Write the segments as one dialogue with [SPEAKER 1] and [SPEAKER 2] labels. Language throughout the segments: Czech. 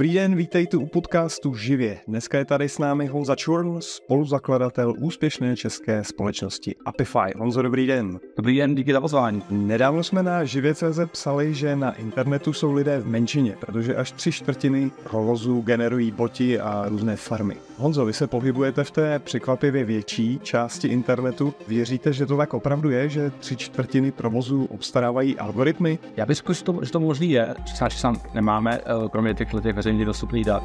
[SPEAKER 1] Dobrý den, vítejte u podcastu Živě. Dneska je tady s námi Honza Čurl, spoluzakladatel úspěšné české společnosti Apify. Honzo, dobrý den. Dobrý den, díky za pozvání. Nedávno jsme na Živě.cz psali, že na internetu jsou lidé v menšině, protože až tři čtvrtiny provozu generují boti a různé farmy. Honzo, vy se pohybujete v té překvapivě větší části internetu. Věříte, že to tak opravdu je, že tři čtvrtiny provozu obstarávají algoritmy?
[SPEAKER 2] Já bych zkusil, že to možný je. Sám nemáme, eh, kromě těch těch samozřejmě dostupných dat.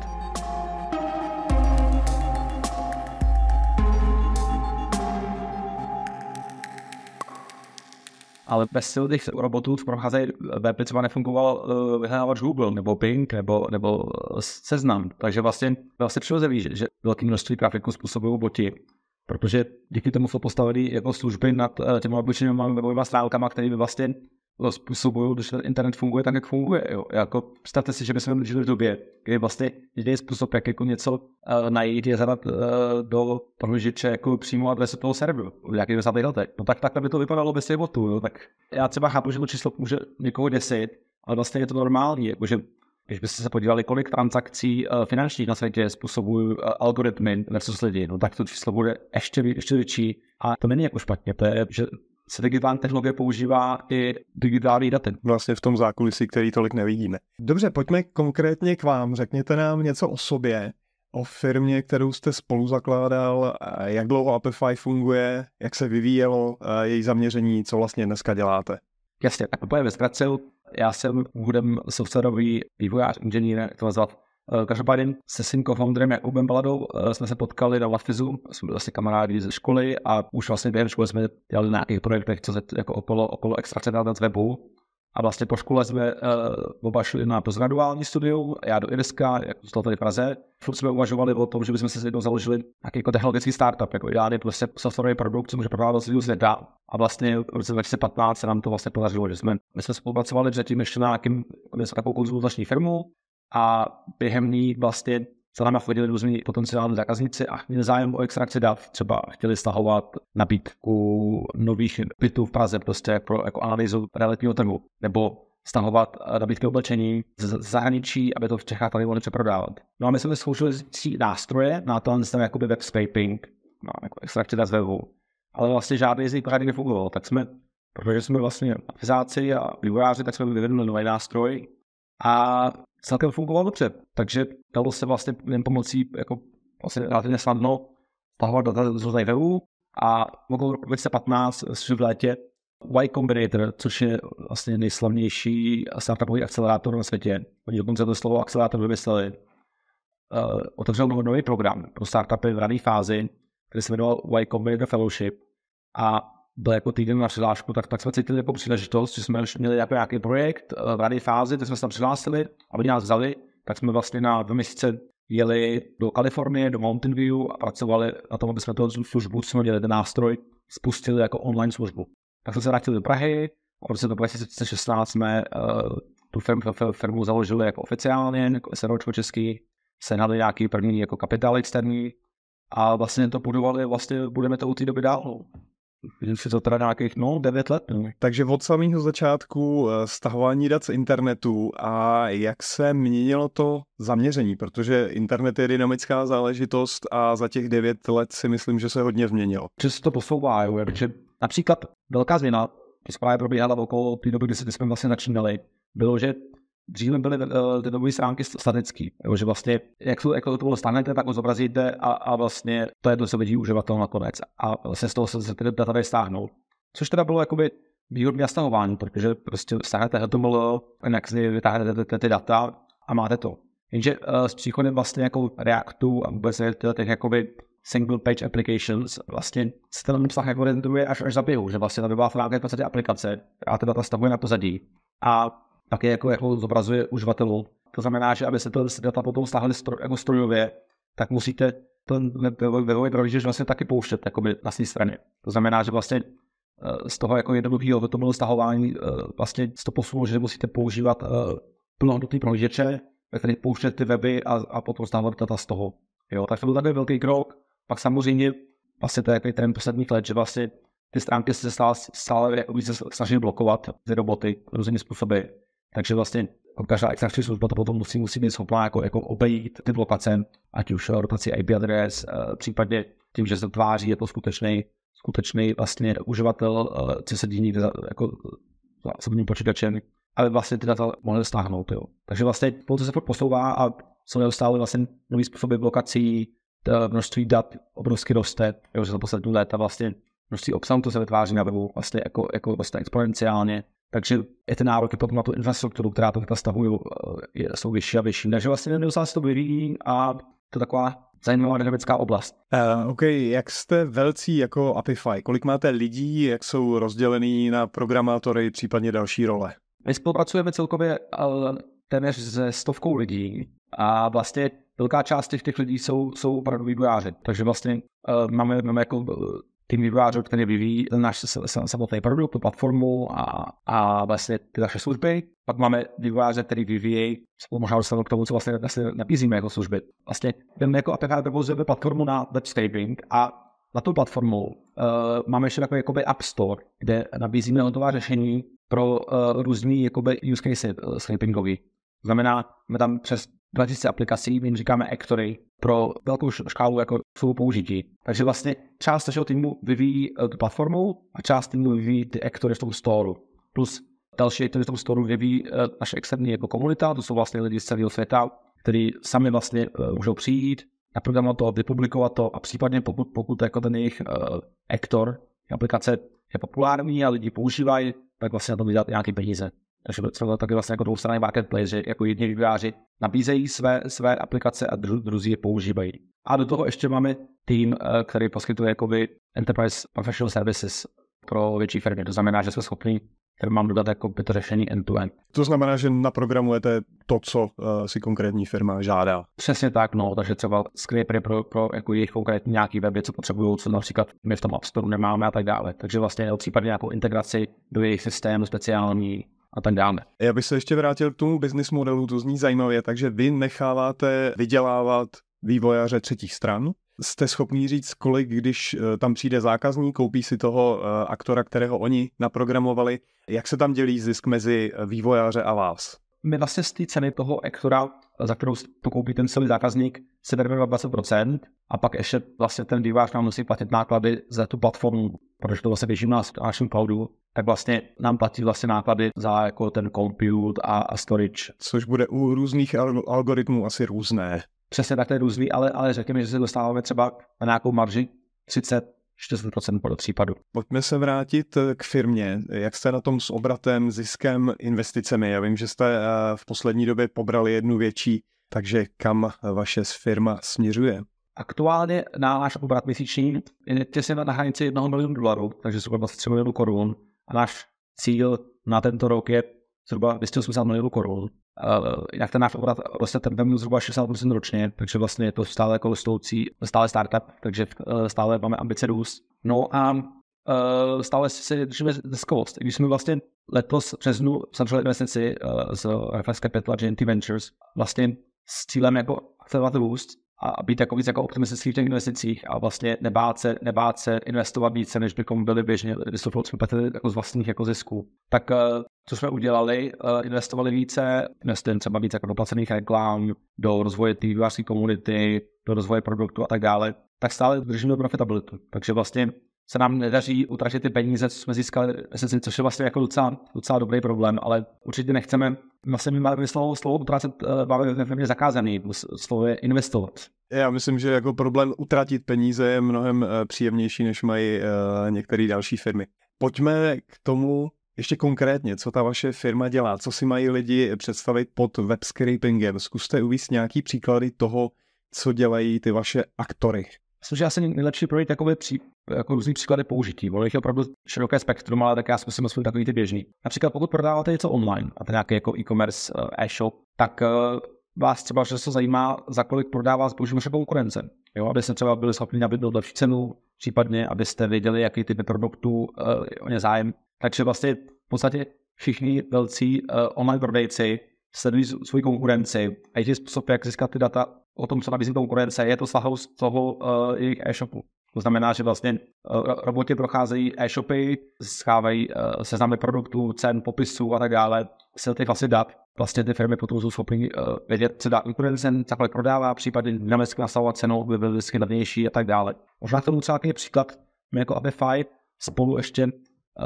[SPEAKER 2] ale bez sil těch robotů v procházej web třeba nefungoval eh, vyhledávač Google nebo Bing nebo, nebo eh, Seznam. Takže vlastně, vlastně přirozený, že, že velké množství trafiku způsobují boti, protože díky tomu jsou postaveny jako služby nad eh, těmi obyčejnými webovými stránkami, které by vlastně No, způsobují, že ten internet funguje tak, jak funguje. Jo. Jako, představte si, že bychom žili v době, kdy vlastně jediný způsob, jak jako něco uh, najít, je zadat uh, eh, do prohlížeče jako přímo adresu toho serveru v by se tam No tak takhle by to vypadalo bez botu. Jo. Tak já třeba chápu, že to číslo může někoho desit, ale vlastně je to normální, jako, že když byste se podívali, kolik transakcí uh, finančních na světě způsobují uh, algoritmy versus lidi, no tak to číslo bude ještě, ještě větší. A to není jako špatně, to je, že se digitální technologie používá i digitální data.
[SPEAKER 1] Vlastně v tom zákulisí, který tolik nevidíme. Dobře, pojďme konkrétně k vám. Řekněte nám něco o sobě, o firmě, kterou jste spolu zakládal, jak dlouho Appify funguje, jak se vyvíjelo její zaměření, co vlastně dneska děláte. Jasně, tak úplně ve
[SPEAKER 2] zkratce, já jsem původem softwarový vývojář, inženýr, to nazvat, Eh, každopádně se svým kofounder Jakubem Baladou eh, jsme se potkali na Latvizu, jsme byli vlastně kamarádi ze školy a už vlastně během školy jsme dělali na nějakých projektech, co se jako okolo, okolo extrakce dat z webu. A vlastně po škole jsme uh, oba šli na postgraduální studium, já do Irska, jak zůstal tady v Praze. Furt jsme uvažovali o tom, že bychom se jednou založili nějaký jako technologický startup, jako ideálně prostě softwarový produkt, co může prodávat z lidů A vlastně v roce 2015 se nám to vlastně podařilo, že jsme, my jsme spolupracovali předtím ještě na nějakým, jsme takovou konzultační firmu, a během ní vlastně se nám chodili různý potenciální zákazníci a měli zájem o extrakci dat. Třeba chtěli stahovat nabídku nových bytů v Praze prostě pro jako analýzu realitního trhu, nebo stahovat nabídky oblečení z zahraničí, aby to v Čechách tady mohli přeprodávat. No a my jsme zkoušeli tři nástroje na no to, jsme jakoby web scraping, no, jako extrakci dat z webu. Ale vlastně žádný z nich pořádně nefungoval, tak jsme protože jsme vlastně fizáci a vývojáři, tak jsme vyvinuli nový nástroj a celkem fungoval dobře. Takže dalo se vlastně jen pomocí jako vlastně relativně snadno stahovat data z různých webů a v roku 2015 v létě Y Combinator, což je vlastně nejslavnější startupový akcelerátor na světě. Oni dokonce to slovo akcelerátor vymysleli. Uh, otevřel nový program pro startupy v rané fázi, který se jmenoval Y Combinator Fellowship. A byl jako týden na přihlášku, tak pak jsme cítili jako příležitost, že jsme už měli jako nějaký projekt eh, v rané fázi, tak jsme se tam přihlásili, aby nás vzali, tak jsme vlastně na dva měsíce jeli do Kalifornie, do Mountain View a pracovali na tom, aby jsme tu službu, jsme měli ten nástroj, spustili jako online službu. Tak jsme se vrátili do Prahy, a v roce 2016 jsme uh, tu firmu, firmu založili jako oficiálně, jako SROčko český, sehnali nějaký první jako kapitál externí a vlastně to budovali, vlastně budeme to u té doby
[SPEAKER 1] dál. Myslím si to teda nějakých, no, 9 let. No. Takže od samého začátku eh, stahování dat z internetu a jak se měnilo to zaměření, protože internet je dynamická záležitost a za těch 9 let si myslím, že se hodně změnilo. Přesto to posouvá, jo, protože například velká změna, která probíhala okolo té doby, kdy jsme vlastně
[SPEAKER 2] začínali, bylo, že Dříve byly eh, ty webové stránky statické, že vlastně, jak, to, jak to bylo stanete, tak ho zobrazíte a, a vlastně to jedno se vidí uživatel nakonec. A vlastně z toho se, ty data tady stáhnout. Což teda bylo jakoby výhodné nastavování, protože prostě stáhnete HTML, jinak si vytáhnete ty, ty data a máte to. Jenže eh, s příchodem vlastně jako Reactu a vůbec těch jakoby single page applications, vlastně se ten obsah jako až, až za že vlastně ta webová stránka je v podstatě aplikace a ta data stavuje na pozadí. A také jako, jako zobrazuje uživatelům. To znamená, že aby se ty data potom stáhly stroj, jako strojově, tak musíte ten webový prohlížeč vlastně taky pouštět jakoby, na své straně. To znamená, že vlastně eh, z toho jako jednoduchého to bylo stahování eh, vlastně z toho posunu, že musíte používat eh, plnohodnotný prohlížeče, ve kterých pouštět ty weby a, a potom stáhovat data z toho. Jo, tak to byl takový velký krok. Pak samozřejmě vlastně to je jako trend posledních let, že vlastně ty stránky se stále, stále jako se snaží blokovat ty roboty různými způsoby. Takže vlastně každá extrakční služba to potom musí, musí být schopná jako, jako obejít ty blokace, ať už rotaci eh, IP adres, eh, případně tím, že se tváří, je to skutečný, skutečný vlastně uživatel, eh, co se dění jako zásobním počítačem, aby vlastně ty data mohly stáhnout. Jo. Takže vlastně to se posouvá a jsou neustále vlastně nový způsoby blokací, množství dat obrovsky roste, jo, že za poslední léta vlastně množství obsahu, to se vytváří na webu vlastně jako, jako vlastně exponenciálně, takže i ty nároky potom na tu infrastrukturu, která to stahují, eh, jsou vyšší a vyšší. Takže vlastně neustále se to vyvíjí
[SPEAKER 1] a to je taková zajímavá dynamická oblast. Uh, OK, jak jste velcí jako Apify? Kolik máte lidí, jak jsou rozdělení na programátory, případně další role? My spolupracujeme celkově eh, téměř se stovkou lidí a vlastně
[SPEAKER 2] velká část těch, těch lidí jsou, jsou opravdu vývojáři. Takže vlastně uh, máme, máme jako tým vývojářů, který vyvíjí ten náš samotný produkt, tu platformu a, a vlastně ty naše služby. Pak máme vývojáře, který vyvíjí, možná dostanu k tomu, co vlastně, vlastně nabízíme jako služby. Vlastně ten jako APK provozuje platformu na web scraping a na tu platformu uh, máme ještě takový jakoby App Store, kde nabízíme hotová řešení pro uh, různý jakoby use case uh, scrapingový. Znamená, my tam přes 2000 aplikací, my jim říkáme Ektory, pro velkou škálu jako svou použití. Takže vlastně část našeho týmu vyvíjí eh, tu platformu a část týmu vyvíjí ty Ektory v tom storu. Plus další Ektory v tom storu vyvíjí eh, naše externí jako komunita, to jsou vlastně lidi z celého světa, kteří sami vlastně eh, můžou přijít, naprogramovat to, vypublikovat to a případně pokud, pokud jako ten jejich Ektor, aplikace je populární a lidi používají, tak vlastně na to vydat nějaké peníze. Takže to je taky vlastně jako dvoustranný marketplace, že jako jedni vývojáři nabízejí své, své aplikace a dru, druzí je používají. A do toho ještě máme tým, eh, který poskytuje jakoby Enterprise Professional Services pro větší firmy. To znamená, že jsme schopni mám dodat jako by to řešení
[SPEAKER 1] end-to-end. To znamená, že naprogramujete to, co uh, si konkrétní firma žádá. Přesně tak, no, takže třeba scrapery pro, pro jako jejich konkrétní nějaký weby, co potřebují, co například my v tom App Store
[SPEAKER 2] nemáme a tak dále. Takže vlastně případně nějakou integraci do jejich systému speciální, a tak dále.
[SPEAKER 1] Já bych se ještě vrátil k tomu business modelu, to zní zajímavě, takže vy necháváte vydělávat vývojáře třetích stran, jste schopni říct, kolik, když eh, tam přijde zákazník, koupí si toho eh, aktora, kterého oni naprogramovali, jak se tam dělí zisk mezi eh, vývojáře a vás?
[SPEAKER 2] My vlastně z té ceny toho aktora, za kterou to koupí ten celý zákazník, se bereme 20% a pak ještě vlastně ten vývojář nám musí platit náklady za tu platformu, protože to vlastně běží u nás v našem cloudu tak vlastně nám platí vlastně náklady za jako ten compute a, a storage. Což bude u různých algoritmů asi různé. Přesně tak, to je různý, ale, ale řekněme, že se dostáváme třeba na nějakou marži 30, 40% podle případu.
[SPEAKER 1] Pojďme se vrátit eh, k firmě. Jak jste na tom s obratem, ziskem, investicemi? Já vím, že jste eh, v poslední době pobrali jednu větší, takže kam vaše firma směřuje?
[SPEAKER 2] Aktuálně náš obrat měsíční je těsně na hranici 1 milionu dolarů, takže zhruba 23 milionů korun a náš cíl na tento rok je zhruba 280 milionů korun. E, Jak ten náš obrat roste tempem zhruba 60% ročně, takže vlastně je to stále jako stoucí, stále startup, takže e, stále máme ambice růst. No a e, stále si držíme ziskovost. Když jsme vlastně letos v březnu začali investici z RFS Capital a GNT Ventures, vlastně s cílem jako akcelerovat růst, a být jako víc jako optimistický v těch investicích a vlastně nebát se, nebát se investovat více, než bychom byli běžně, když jsme jako z vlastních jako zisků. Tak eh, co jsme udělali, eh, investovali více, investujeme třeba více jako do placených reklam, do rozvoje té vývářské komunity, do rozvoje produktu a tak dále, tak stále držíme profitabilitu. Takže vlastně se nám nedaří utratit ty peníze, co jsme získali, což je vlastně jako docela, docela dobrý problém, ale určitě nechceme, vlastně my máme slovo, slovo utratit, eh, máme mě zakázaný, slovo je investovat.
[SPEAKER 1] Já myslím, že jako problém utratit peníze je mnohem eh, příjemnější, než mají eh, některé další firmy. Pojďme k tomu ještě konkrétně, co ta vaše firma dělá, co si mají lidi představit pod web scrapingem. Zkuste uvíct nějaký příklady toho, co dělají ty vaše aktory. Myslím, že asi nejlepší projít takové pří, jako různý příklady
[SPEAKER 2] použití. Ono je opravdu široké spektrum, ale tak já zkusím aspoň takový ty běžný. Například pokud prodáváte něco online, a to nějaký jako e-commerce eh, e-shop, tak eh, vás třeba se zajímá, za kolik prodává zboží vaše konkurence. Jo, abyste třeba byli schopni nabídnout lepší cenu, případně abyste věděli, jaký typy produktů uh, o ně zájem. Takže vlastně v podstatě všichni velcí online prodejci sledují svoji konkurenci a je způsob, jak získat ty data o tom, co nabízí konkurence, je to snahou z toho uh, eh, jejich e-shopu. To znamená, že vlastně uh, roboti procházejí e-shopy, schávají uh, seznamy produktů, cen, popisů a tak dále, se ty vlastně dat. Vlastně ty firmy potom jsou schopny uh, vědět, co dá konkurence, co prodává, případně dynamicky nastavovat cenu, by byly vždycky levnější a tak dále. Možná k tomu třeba příklad, my jako Abify spolu ještě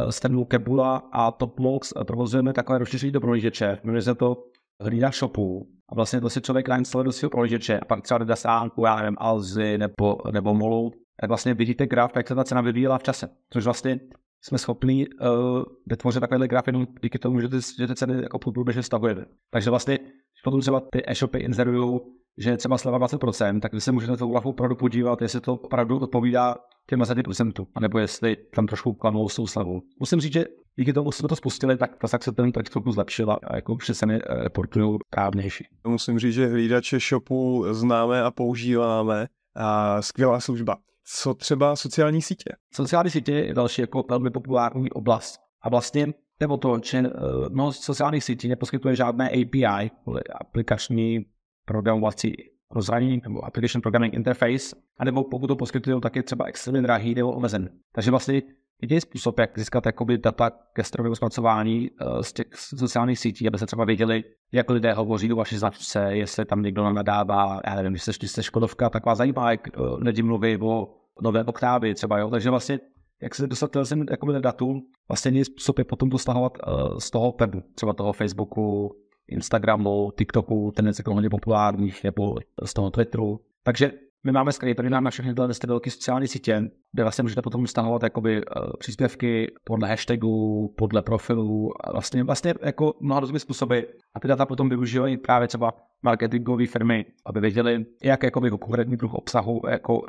[SPEAKER 2] s Kebula a Topmox provozujeme takové rozšíření dobrojížeče. Jmenuje jsme to hlídá shopu a vlastně to si člověk nainstaluje do svého prohlížeče a pak třeba dá sánku, já nevím, Alzy nebo, nebo Molu, tak vlastně vidíte graf, jak se ta cena vyvíjela v čase, což vlastně jsme schopni uh, eh, vytvořit takovýhle graf jenom díky tomu, že ty, že ty ceny jako průběžně stavujete. Takže vlastně, když potom třeba ty e-shopy inzerují, že třeba sleva 20%, tak vy se můžete tu grafu opravdu podívat, jestli to opravdu odpovídá těm 20%, anebo jestli tam trošku klamou s tou slavou. Musím říct, že díky tomu jsme to spustili, tak ta se ten tak trochu zlepšila a jako přesně mi reportují právnější.
[SPEAKER 1] Musím říct, že hlídače shopu známe a používáme a skvělá služba. Co třeba sociální sítě? Sociální
[SPEAKER 2] sítě je další jako velmi populární oblast. A vlastně o to, že eh, mnoho sociálních sítí neposkytuje žádné API, aplikační programovací rozhraní nebo Application Programming Interface, anebo pokud to poskytují, tak je třeba extrémně drahý nebo omezen. Takže vlastně jediný způsob, jak získat jakoby data ke strojovému zpracování eh, z těch sociálních sítí, aby se třeba věděli, jak lidé hovoří o vaší značce, jestli tam někdo nadává, já nevím, jestli jste Škodovka, tak vás zajímá, jak eh, lidi mluví o nové oktávy třeba, jo? takže vlastně jak se dostat těm jakoby datům, vlastně jediný způsob je potom dostahovat eh, z toho webu, třeba toho Facebooku, Instagramu, TikToku, ten je hodně populárních, nebo z toho Twitteru. Takže my máme scrapery na všechny tyhle velké sociální sítě, kde vlastně můžete potom stahovat jakoby eh, příspěvky podle hashtagů, podle profilů, vlastně, vlastně jako mnoha různými způsoby. A ty data potom využívají právě třeba marketingové firmy, aby věděli, jak jakoby jako konkrétní druh obsahu, jako, uh,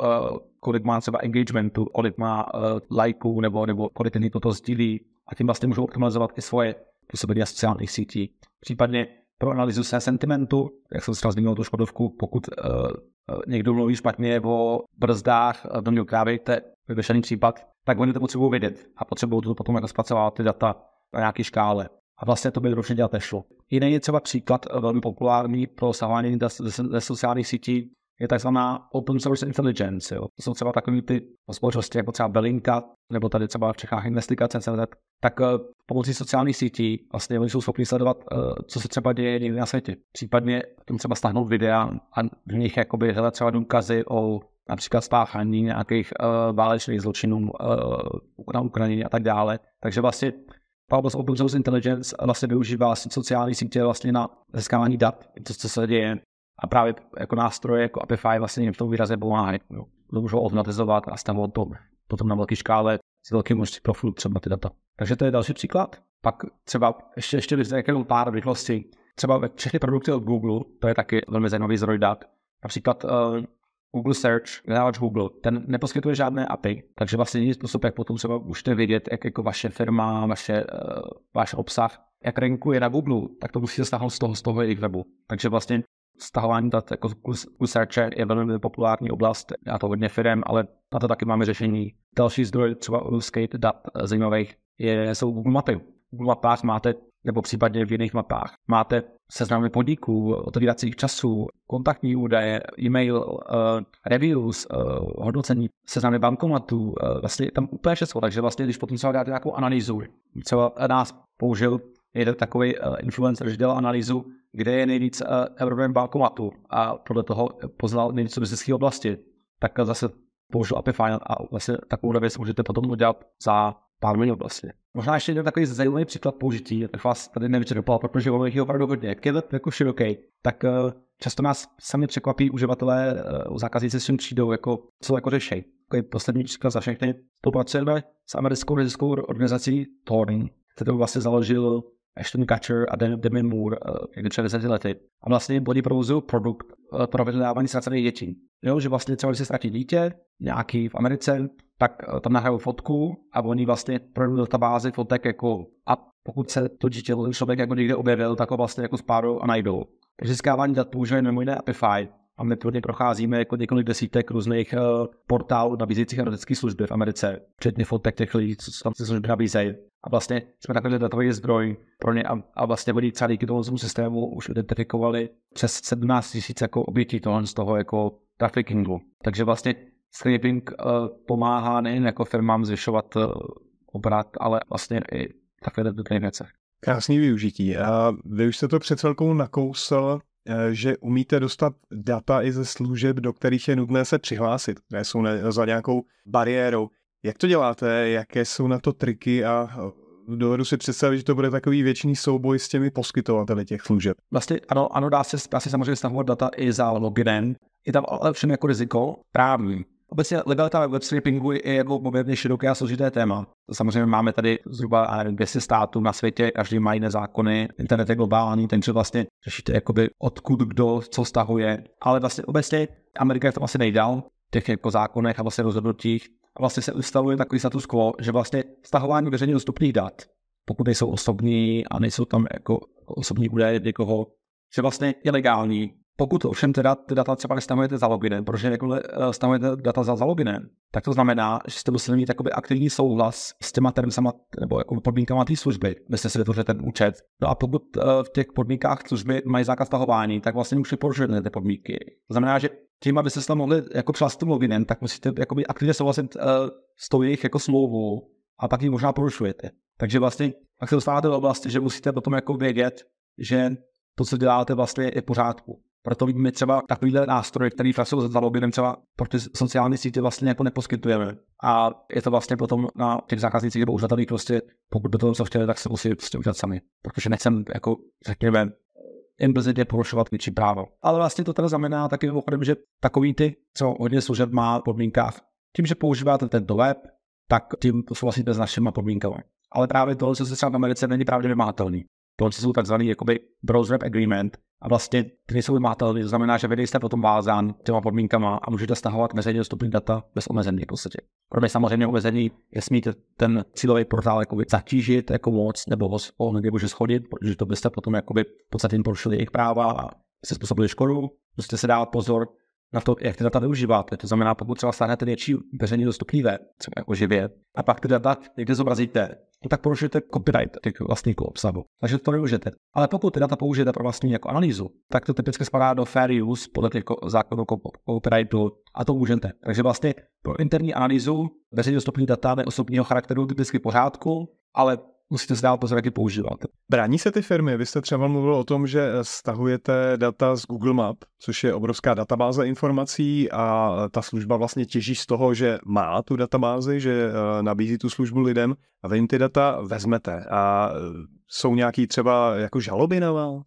[SPEAKER 2] kolik má třeba engagementu, kolik má uh, lajků, nebo, nebo kolik ten toto sdílí. A tím vlastně můžou optimalizovat i svoje působení na sociálních sítí. Případně pro analýzu se sentimentu, jak jsem třeba zmínil tu Škodovku, pokud uh, někdo mluví špatně o brzdách domě krávy, to je vyvěšený případ, tak oni to potřebují vědět a potřebují to potom jako zpracovávat ty data na nějaké škále. A vlastně to by ročně dělat nešlo. Jiný je třeba příklad velmi populární pro sahování ze sociálních sítí, je tzv. open source intelligence. Jo. To jsou třeba takové ty společnosti, jako třeba Belinka, nebo tady třeba v Čechách investigace, CCZ, tak eh, pomocí sociálních sítí vlastně oni jsou schopni sledovat, eh, co se třeba děje někde na světě. Případně tam třeba stáhnout videa a v nich jakoby hledat třeba důkazy o například spáchání nějakých uh, válečných zločinů uh, na Ukrajině a tak dále. Takže vlastně ta oblast Open Source Intelligence vlastně využívá vlastně sociální sítě vlastně na získávání dat, to, co se děje a právě jako nástroje jako Appify vlastně v tom výraze pomáhají. To můžou automatizovat a stavovat to potom na velké škále s velkým množstvím profilů třeba ty data. Takže to je další příklad. Pak třeba ještě, ještě bych řekl pár rychlostí. Třeba všechny produkty od Google, to je taky velmi zajímavý zdroj dat. Například uh, Google Search, vyhledávač Google, ten neposkytuje žádné API, takže vlastně není způsob, jak potom třeba můžete vědět, jak jako vaše firma, vaše, uh, váš obsah, jak rankuje na Google, tak to musíte stáhnout z toho, z toho jejich webu. Takže vlastně stahování dat jako u kusáče je velmi populární oblast, a to hodně firm, ale na to taky máme řešení. Další zdroj třeba u skate dat eh, zajímavých je, jsou Google mapy. V Google mapách máte, nebo případně v jiných mapách, máte seznamy podniků, otevíracích časů, kontaktní údaje, e-mail, uh, reviews, uh, hodnocení, seznamy bankomatů, uh, vlastně tam úplně všechno. Takže vlastně, když potom třeba dáte nějakou analýzu, třeba nás použil jeden takový uh, influencer, že dělal analýzu kde je nejvíc evropském eh, bankomatů a podle toho poznal nejvíc businessové oblasti. Tak zase použil API Final a vlastně takovou věc můžete potom udělat za pár minut vlastně. Možná ještě jeden takový zajímavý příklad použití, tak vás tady nevyčerpal, protože ono je opravdu hodně. Jak je web jako široký, tak eh, často nás sami překvapí uživatelé, eh, zákazníci s tím přijdou, jako, co jako řeší. Takový poslední příklad za všechny. Spolupracujeme s americkou neziskovou organizací Thorn, kterou vlastně založil Ashton Kutcher a Demi Moore někdy před 10 lety. A vlastně oni provozují produkt eh, pro vyhledávání ztracených dětí. Jo, že vlastně třeba, když se ztratí dítě, nějaký v Americe, tak eh, tam nahrávají fotku a oni vlastně projdou databázi fotek jako a pokud se to dítě člověk jako někde objevil, tak ho vlastně jako spárou a najdou. Získávání dat používají mimo jiné Appify, a my pro procházíme jako několik desítek různých uh, portálů nabízejících erotické služby v Americe, včetně fotek těch lidí, co, tam ty služby nabízejí. A vlastně jsme takhle datový zdroj pro ně a, a vlastně oni celý k tomu systému už identifikovali přes 17 000 jako obětí toho, z toho jako traffickingu. Takže vlastně scraping uh, pomáhá nejen jako firmám zvyšovat uh, obrat, ale vlastně i takové jednotlivých věce.
[SPEAKER 1] Krásný využití. A vy už jste to před celkou nakousl Eh, že umíte dostat data i ze služeb, do kterých je nutné se přihlásit, které jsou za nějakou bariérou. Jak to děláte? Jaké jsou na to triky a eh, dovedu si představit, že to bude takový věčný souboj s těmi poskytovateli těch služeb. Vlastně ano, ano dá, se, dá se samozřejmě stahovat data i za login. Je tam
[SPEAKER 2] ale všem jako riziko právní. Obecně legalita web scrapingu je jako poměrně široké a složité téma. Samozřejmě máme tady zhruba 200 států na světě, každý má jiné zákony, internet je globální, takže vlastně řešíte jakoby odkud kdo co stahuje. Ale vlastně obecně Amerika je v tom asi nejdál, těch jako zákonech a vlastně rozhodnutích. A vlastně se ustavuje takový status quo, že vlastně stahování veřejně dostupných dat, pokud nejsou osobní a nejsou tam jako, jako osobní údaje někoho, že vlastně je legální, pokud ovšem teda ty data třeba nestahujete za loginem, protože jakmile eh, stahujete data za, loginem, tak to znamená, že jste museli mít jakoby aktivní souhlas s těma termisama nebo jako podmínkama té služby, kde jste si vytvořili ten účet. No a pokud eh, v těch podmínkách služby mají zákaz stahování, tak vlastně už porušujete ty podmínky. To znamená, že tím, abyste se tam mohli jako přihlásit loginem, tak musíte jakoby aktivně souhlasit eh, s tou jejich jako smlouvou a pak ji možná porušujete. Takže vlastně pak se dostáváte do oblasti, že musíte potom jako vědět, že to, co děláte, vlastně je v pořádku. Proto my třeba takovýhle nástroje, které jsou za lobbynem třeba pro ty sociální sítě vlastně jako neposkytujeme. A je to vlastně potom na těch zákaznících nebo uživatelích prostě, pokud by to co chtěli, tak se musí prostě udělat sami. Protože nechcem, jako řekněme, implicitně porušovat větší právo. Ale vlastně to teda znamená taky mimochodem, že takový ty, co hodně služeb má v podmínkách, tím, že používáte tento web, tak tím souhlasíte s našimi podmínkami. Ale právě tohle, co se třeba v Americe není právě vymahatelný. Tohle jsou takzvaný jakoby browser agreement, a vlastně ty nejsou vymátelné. To znamená, že vy nejste potom vázán těma podmínkama a můžete stahovat veřejně dostupné data bez omezení v podstatě. Pro mě samozřejmě omezení, jestli ten cílový portál jakoby zatížit jako moc nebo ho může schodit, protože to byste potom jakoby v podstatě porušili jejich práva a se způsobili škodu. Musíte prostě se dát pozor na to, jak ty data využíváte. To znamená, pokud třeba stáhnete větší veřejně dostupný web, třeba jako živě, a pak ty data někde zobrazíte, No tak porušujete copyright těch vlastníků obsahu. Takže to nemůžete. Ale pokud ty data použijete pro vlastní jako analýzu, tak to typicky spadá do fair use podle těch zákonů copyrightu a to můžete. Takže vlastně pro interní analýzu veřejně dostupný data neosobního charakteru
[SPEAKER 1] typicky pořádku, ale musíte si dát pozor, jak ji používáte. Brání se ty firmy? Vy jste třeba mluvil o tom, že stahujete data z Google Map, což je obrovská databáze informací a ta služba vlastně těží z toho, že má tu databázi, že eh, nabízí tu službu lidem a vy jim ty data vezmete. A jsou nějaký třeba jako žaloby na vás?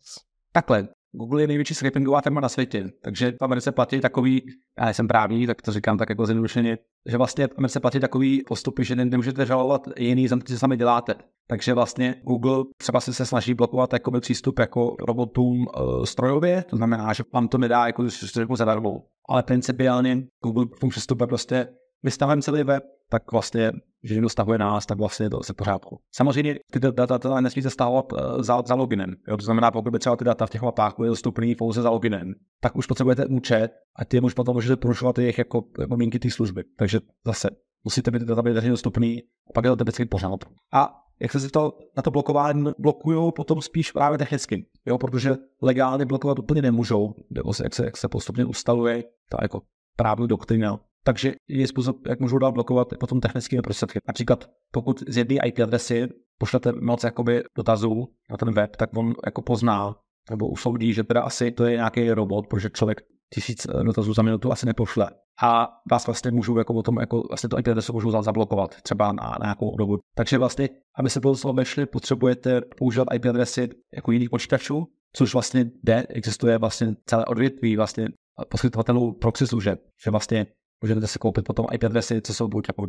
[SPEAKER 1] Takhle, Google je největší scrapingová firma na světě, takže v Americe platí takový,
[SPEAKER 2] já jsem právní, tak to říkám tak jako zjednodušeně, že vlastně v Americe platí takový postup, že nemůžete žalovat jiný za to, co sami děláte. Takže vlastně Google třeba si se snaží blokovat jako přístup jako robotům e, strojově, to znamená, že vám to nedá jako řeknu jako zadarmo. Ale principiálně Google funkce tomu prostě Vystavujeme celý web, tak vlastně že někdo stahuje nás, tak vlastně to se pořádku. Samozřejmě ty data, data nesmí se stahovat eh, za, za loginem. Jo? To znamená, pokud by třeba ty data v těch mapách je dostupné pouze za loginem, tak už potřebujete účet a ty už potom můžete porušovat jejich jako mínky té služby. Takže zase musíte být ty data být dostupný a pak je to typicky pořád. A jak se to na to blokování blokují potom spíš právě technicky, jo, protože legálně blokovat úplně nemůžou, nebo se, jak, se, jak se postupně ustaluje ta jako právní doktrina takže je způsob, jak můžu dál blokovat potom technickými prostředky. Například pokud z jedné IP adresy pošlete moc jakoby dotazů na ten web, tak on jako pozná nebo usoudí, že teda asi to je nějaký robot, protože člověk tisíc eh, dotazů za minutu asi nepošle. A vás vlastně můžou jako potom, jako vlastně to IP adresu můžou zablokovat třeba na, na nějakou dobu. Takže vlastně, aby se toho obešli, potřebujete používat IP adresy jako jiných počítačů, což vlastně jde, existuje vlastně celé odvětví vlastně poskytovatelů proxy služeb, že vlastně Můžete si koupit potom IP adresy, co jsou buď jako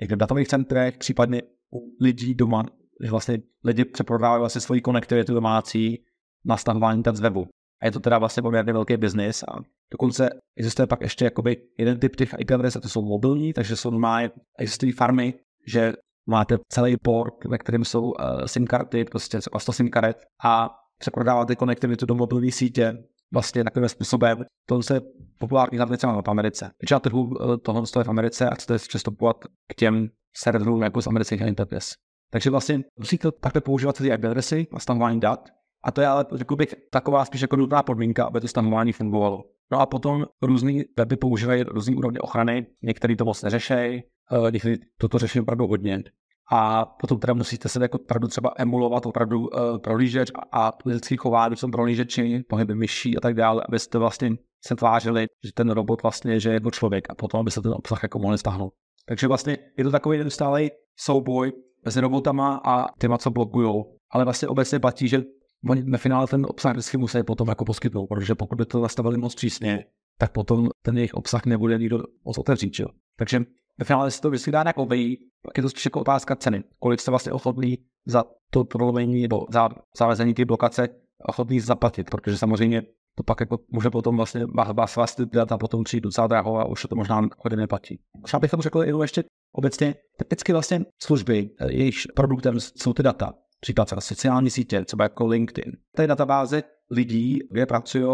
[SPEAKER 2] v datových centrech, případně u lidí doma, vlastně lidi přeprodávají vlastně svoji konektivitu domácí na stahování z webu. A je to teda vlastně poměrně velký biznis a dokonce existuje pak ještě jakoby jeden typ těch IP adres a to jsou mobilní, takže jsou normálně, existují farmy, že máte celý port, ve kterém jsou uh, SIM karty, prostě 100 SIM karet a přeprodáváte konektivitu do mobilní sítě vlastně takovým způsobem. To se populární hlavně třeba v Americe. Většina trhu eh, toho je v Americe a chcete přestupovat k těm serverům jako z amerických enterprise. Takže vlastně musíte takhle používat ty IP adresy a stanování dat. A to je ale, řekl bych, taková spíš jako nutná podmínka, aby to stanování fungovalo. No a potom různé weby používají různý úrovně ochrany, některý to moc neřeší, eh, některý toto řeší opravdu hodně a potom teda musíte se jako opravdu třeba emulovat opravdu uh, eh, prolížeč a, a lidský chování, jsou prolížeči, pohyby myší a tak dále, abyste vlastně se tvářili, že ten robot vlastně, že je jako člověk a potom, aby se ten obsah jako mohli stáhnout. Takže vlastně je to takový neustálý souboj mezi robotama a těma, co blokujou. Ale vlastně obecně platí, že oni ve finále ten obsah vždycky musí potom jako poskytnout, protože pokud by to nastavili moc přísně, tak potom ten jejich obsah nebude nikdo moc otevřít. Že? Takže ve finále se to vždycky dá nějak obejít, pak je to spíš jako otázka ceny. Kolik jste vlastně ochotný za to prolomení nebo za zavezení ty blokace ochotný zaplatit, protože samozřejmě to pak jako může potom vlastně vás vás ty data potom přijít docela draho a už to možná hodně neplatí. Třeba bych tomu řekl jenom ještě obecně typicky vlastně služby, jejichž produktem jsou ty data, příklad třeba sociální sítě, třeba jako LinkedIn. Tady databáze lidí, kde pracují,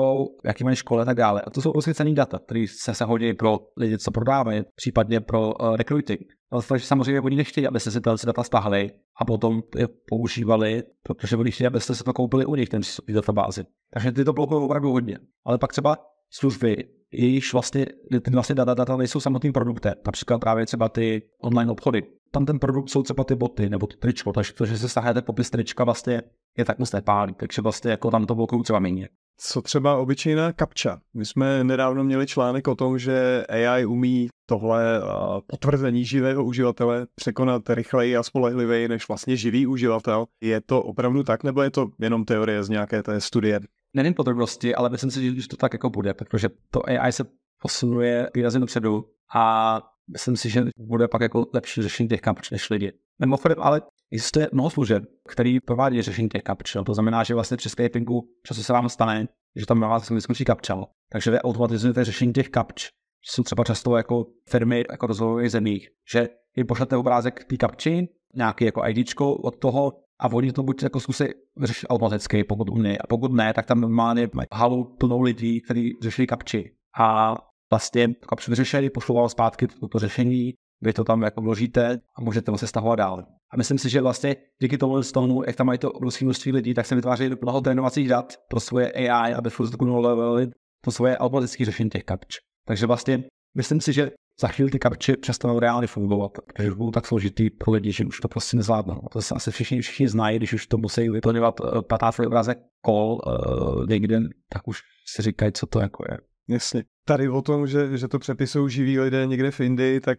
[SPEAKER 2] jaký mají škole a tak dále. A to jsou prostě cený data, které se, se hodí pro lidi, co prodávají, případně pro uh, recruiting. to, no, že samozřejmě oni nechtějí, aby se ty tyhle data stáhli a potom je používali, protože oni chtějí, abyste se to koupili u nich, ten přístup databázy. Takže ty to blokují opravdu hodně. Ale pak třeba služby, jejichž vlastně, ty vlastně data, data nejsou samotným produktem, například právě třeba ty online obchody, tam ten produkt jsou třeba ty boty nebo to tričko, takže to, že se stáhnete popis trička vlastně je tak moc nepálí, takže
[SPEAKER 1] vlastně jako tam to blokují třeba méně. Co třeba obyčejná kapča? My jsme nedávno měli článek o tom, že AI umí tohle potvrzení živého uživatele překonat rychleji a spolehlivěji než vlastně živý uživatel. Je to opravdu tak, nebo je to jenom teorie z nějaké té studie? Nevím podrobnosti, ale myslím si, že to tak jako bude, protože to AI se
[SPEAKER 2] posunuje výrazně dopředu a myslím si, že bude pak jako lepší řešení těch kapč než lidi. Mimochodem, ale existuje mnoho služeb, který provádí řešení těch kapčel. To znamená, že vlastně při scrapingu často se vám stane, že tam na vás vyskočí vlastně kapča. Takže vy automatizujete řešení těch kapč. Jsou třeba často jako firmy jako rozvojových zemích, že jim pošlete obrázek té kapči, nějaký jako ID od toho a oni to buď jako zkusí řešit automaticky, pokud umějí. A pokud ne, tak tam normálně mají halu plnou lidí, kteří řeší kapči. A vlastně kapsu vyřešený, pošlu vám zpátky toto řešení, vy to tam jako vložíte a můžete se stahovat dál. A myslím si, že vlastně díky tomu stonu, jak tam mají to obrovské množství lidí, tak se vytváří mnoho trénovacích dat pro svoje AI, aby furt levelit to svoje automatické řešení těch kapč. Takže vlastně myslím si, že za chvíli ty kapče přestanou reálně fungovat, protože budou tak složitý pro lidi, že už to prostě nezvládnou. To se asi všichni, všichni znají, když už to musí vyplňovat eh, patátový obrázek kol uh, někde, tak už si říkají, co to jako je.
[SPEAKER 1] Jasně. Tady o tom, že, že to přepisují živí lidé někde v Indii, tak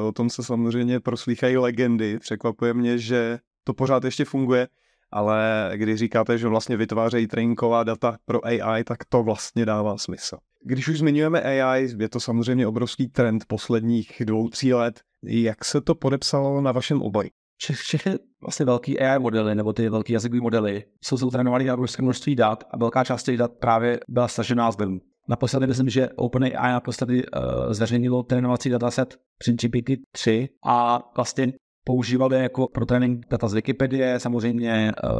[SPEAKER 1] uh, o tom se samozřejmě proslýchají legendy. Překvapuje mě, že to pořád ještě funguje, ale když říkáte, že vlastně vytvářejí tréninková data pro AI, tak to vlastně dává smysl. Když už zmiňujeme AI, je to samozřejmě obrovský trend posledních dvou, tří let. Jak se to podepsalo na vašem obaj? všechny vlastně velké AI modely nebo ty velké jazykové modely jsou zautrenovány na obrovské
[SPEAKER 2] množství dat a velká část těch dat právě byla stažená z Naposledy myslím, že OpenAI naposledy uh, zveřejnilo trénovací dataset při GPT-3 a vlastně používal je jako pro trénink data z Wikipedie, samozřejmě uh,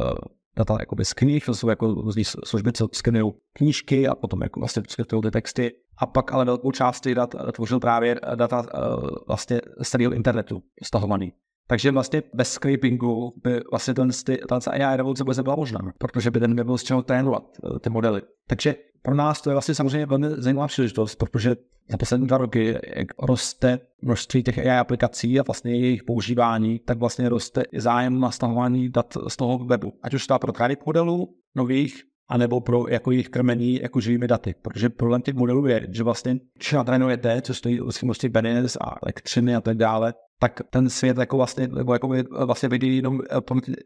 [SPEAKER 2] data jakoby z knih, to jsou jako různý služby, co skenují knížky a potom jako vlastně skenují ty texty. A pak ale velkou část těch dat eh, tvořil právě data uh, vlastně z celého internetu stahovaný. Takže vlastně bez scrapingu by vlastně ten, ten AI revoluce vůbec nebyla možná, protože by ten nebyl z čeho trénovat ty modely. Takže pro nás to je vlastně samozřejmě velmi zajímavá příležitost, protože za poslední dva roky, jak roste množství těch AI aplikací a vlastně jejich používání, tak vlastně roste zájem na stahování dat z toho webu. Ať už to pro trading modelů nových, anebo pro jako jejich krmení jako živými daty. Protože problém těch modelů je, že vlastně, když natrénujete, co stojí vlastně peněz a elektřiny a tak dále, tak ten svět jako vlastně, nebo jako vlastně vidí jenom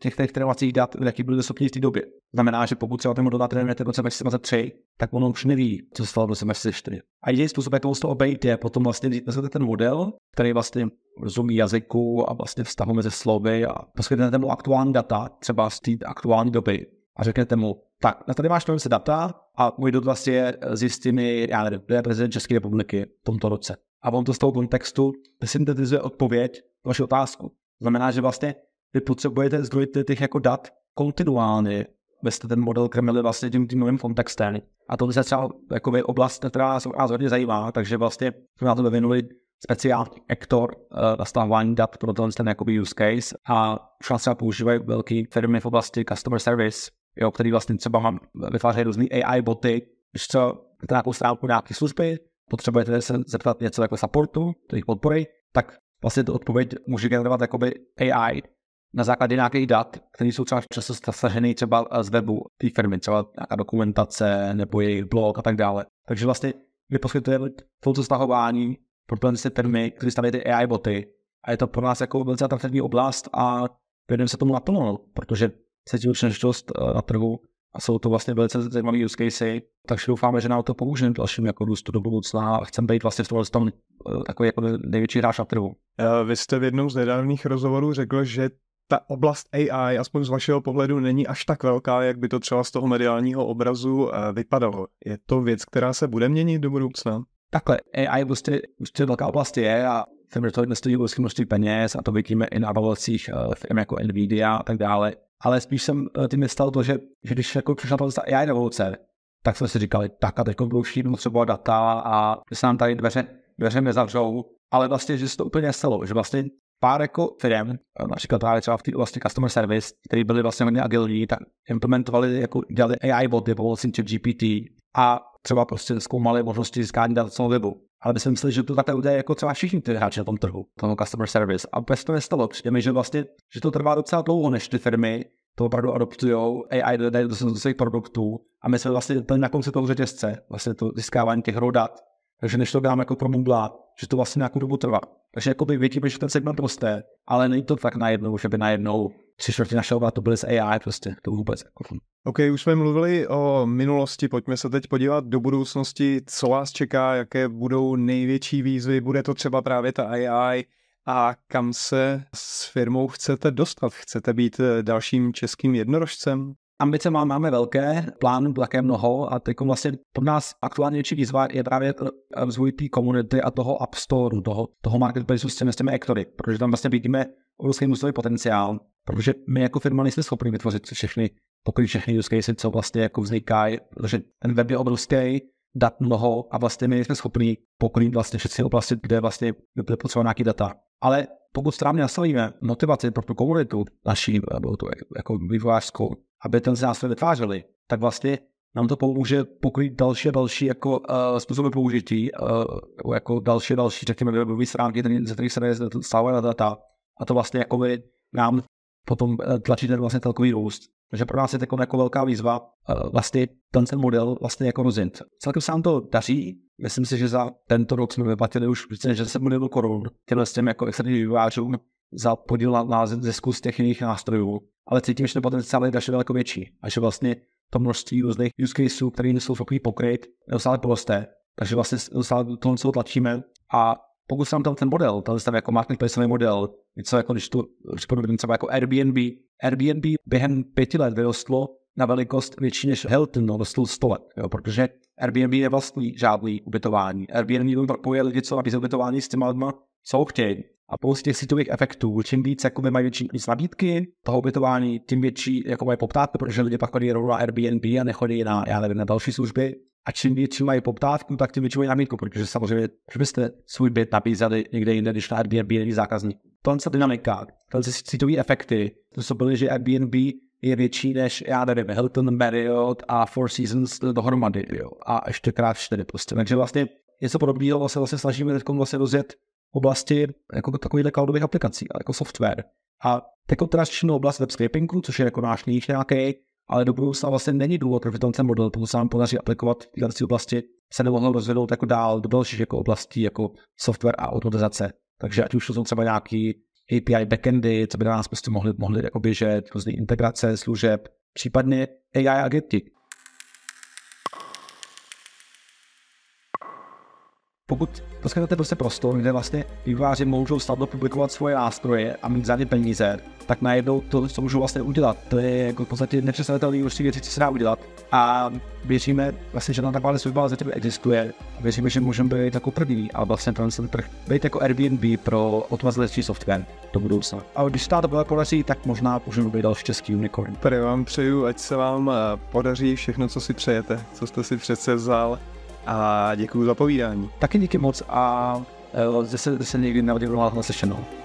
[SPEAKER 2] těch, těch trénovacích dat, jaký byl schopni v té době. Znamená, že pokud třeba ten model natrénujete v roce 2023, tak ono už neví, co se stalo v roce 2024. A jediný způsob, jak to toho obejít, je potom vlastně vzít ten model, který vlastně rozumí jazyku a vlastně vztahu mezi slovy a poskytnete mu aktuální data, třeba z té aktuální doby, a řeknete mu, tak, na tady máš se data a můj dotaz je, zjistí mi, já nevím, kdo je prezident České republiky v tomto roce. A on to z toho kontextu syntetizuje odpověď na vaši otázku. Znamená, že vlastně vy potřebujete zdroj těch jako dat kontinuálně, vy jste ten model krmili vlastně tím, tím novým kontextem. A to je třeba jako oblast, která se nás hodně zajímá, takže vlastně jsme na to vyvinuli speciální ektor eh, na stahování dat pro ten, use case a třeba používají velké firmy v oblasti customer service, jo, který vlastně třeba mám, vytvářet různé AI boty, když co na nějakou stránku nějaké služby, potřebujete se zeptat něco jako supportu, tedy podpory, tak vlastně tu odpověď může generovat jakoby AI na základě nějakých dat, které jsou třeba často stažené třeba z webu té firmy, třeba nějaká dokumentace nebo jejich blog a tak dále. Takže vlastně vy poskytujete touto stahování pro si firmy, které staví ty AI boty a je to pro nás jako velice atraktivní oblast a věnujeme se tomu naplno, protože se tím příležitost eh, na trhu a jsou to vlastně velice zajímavé use case, takže doufáme, že nám to pomůže v dalším jako růstu do budoucna a chceme být vlastně v tomhle tom eh, takový jako největší hráč na trhu.
[SPEAKER 1] Eh, vy jste v jednom z nedávných rozhovorů řekl, že ta oblast AI, aspoň z vašeho pohledu, není až tak velká, jak by to třeba z toho mediálního obrazu vypadalo. Je to věc, která se bude měnit do budoucna? Takhle, AI prostě, prostě velká oblast je a firmy do toho investují obrovské množství peněz a to vidíme i na
[SPEAKER 2] valocích eh, firm jako Nvidia a tak dále. Ale spíš jsem eh, tím vystal to, že, že když jako přišla ta AI revoluce, tak jsme si říkali, tak a teď budou všichni třeba data a se nám tady dveře, dveře nezavřou, ale vlastně, že se to úplně stalo, že vlastně pár jako firm, eh, například právě třeba v té vlastně customer service, který byli vlastně hodně agilní, tak implementovali, jako dělali AI body, pomocí GPT a třeba prostě zkoumali možnosti získání dat celou webu ale myslím si, že to takhle udělají jako třeba všichni ty hráči na tom trhu, tomu customer service. A bez toho nestalo. Přijde mi, že vlastně, že to trvá docela dlouho, než ty firmy to opravdu adoptují AI do, do, svých produktů a my jsme vlastně na konci toho řetězce, vlastně to získávání těch rodat, takže než to dáme jako promumblá, že to vlastně nějakou dobu trvá. Takže jako by vidíme, že ten segment prostě, ale není to tak najednou, že by najednou tři čtvrtě našeho to byly z AI prostě, to vůbec. Jako
[SPEAKER 1] OK, už jsme mluvili o minulosti, pojďme se teď podívat do budoucnosti, co vás čeká, jaké budou největší výzvy, bude to třeba právě ta AI a kam se s firmou chcete dostat? Chcete být eh, dalším českým jednorožcem? Ambice má, máme velké,
[SPEAKER 2] plánů také mnoho a teď vlastně pro nás aktuálně větší výzva je právě eh, rozvoj té komunity a toho App Store, toho, toho marketplace s těmi, s těmi aktory, protože tam vlastně vidíme obrovský mzdový potenciál, protože my jako firma nejsme schopni vytvořit všechny, pokud všechny use case, co vlastně jako vznikají, protože ten web je obrovský, dat mnoho a vlastně my nejsme schopni pokrýt vlastně všechny oblasti, kde vlastně bude potřeba nějaký data. Ale pokud správně nastavíme motivaci pro tu komunitu naší, nebo tu jako vývojářskou, aby ten z nás vytvářeli, tak vlastně nám to pomůže pokrýt další a další jako, uh, způsoby použití, uh, jako další a další, řekněme, webové stránky, ze kterých se stávají na data, a to vlastně jako by nám potom eh, tlačí ten vlastně celkový růst. Takže pro nás je to jako, jako velká výzva eh, vlastně ten, ten model vlastně jako rozint. Celkem se nám to daří. Myslím si, že za tento rok jsme vyplatili už více než 10 milionů korun těmhle s těm jako externím vývářům za podíl na, zisku z těch jiných nástrojů. Ale cítím, že ten potenciál je další daleko větší a že vlastně to množství různých use caseů, které jsou schopný pokryt, dostále prosté. Takže vlastně dostále do toho tlačíme a pokud se nám tam ten model, tady tam jako marketplaceový model, něco jako, když tu připomínám třeba jako Airbnb, Airbnb během pěti let vyrostlo na velikost větší než Hilton, no, dostal 100 let, jo, protože Airbnb je vlastní žádný ubytování. Airbnb propojuje lidi, co nabízí ubytování s těma lidma, co chtějí. A pomocí těch sítových efektů, čím víc jako mají větší víc nabídky toho ubytování, tím větší jako mají poptávky, protože lidi pak chodí rovnou na Airbnb a nechodí na, já nevím, na další služby a čím větší mají poptávku, tak tím větší mají nabídku, protože samozřejmě, že byste svůj byt nabízeli někde jinde, když na Airbnb není zákazník. Tohle se dynamika, tohle se citové efekty, to jsou byly, že Airbnb je větší než, já nevím, Hilton, Marriott a Four Seasons dohromady, jo, a ještě krát čtyři prostě. Takže vlastně něco podobného se vlastně snažíme teď vlastně rozjet v oblasti jako takovýchhle cloudových aplikací, jako software. A teď jako teda oblast web scrapingu, což je jako náš nějaký ale do budoucna vlastně není důvod, proč ten model, pokud se nám podaří aplikovat v této oblasti, se nemohlo rozvinout jako dál do dalších jako oblastí, jako software a automatizace. Takže ať už jsou třeba nějaký API backendy, co by na nás prostě mohli mohli jako běžet, různé integrace služeb, případně AI agenti, Pokud poskytnete prostě prostor, kde vlastně vývojáři můžou snadno publikovat svoje nástroje a mít za ně peníze, tak najednou to, co můžou vlastně udělat, to je jako v podstatě nepřesadatelný určitě věci, co se dá udělat. A věříme, vlastně, že na takováhle služba zatím vlastně existuje. A věříme, že můžeme být jako první ale vlastně ten trh být jako Airbnb pro automatizovaný software do budoucna. A když se
[SPEAKER 1] to byla podaří, tak možná můžeme být další český unicorn. Tady vám přeju, ať se vám eh, podaří všechno, co si přejete, co jste si přece vzal a děkuji za povídání. Taky díky moc a eh, zase, se někdy na na sešenou.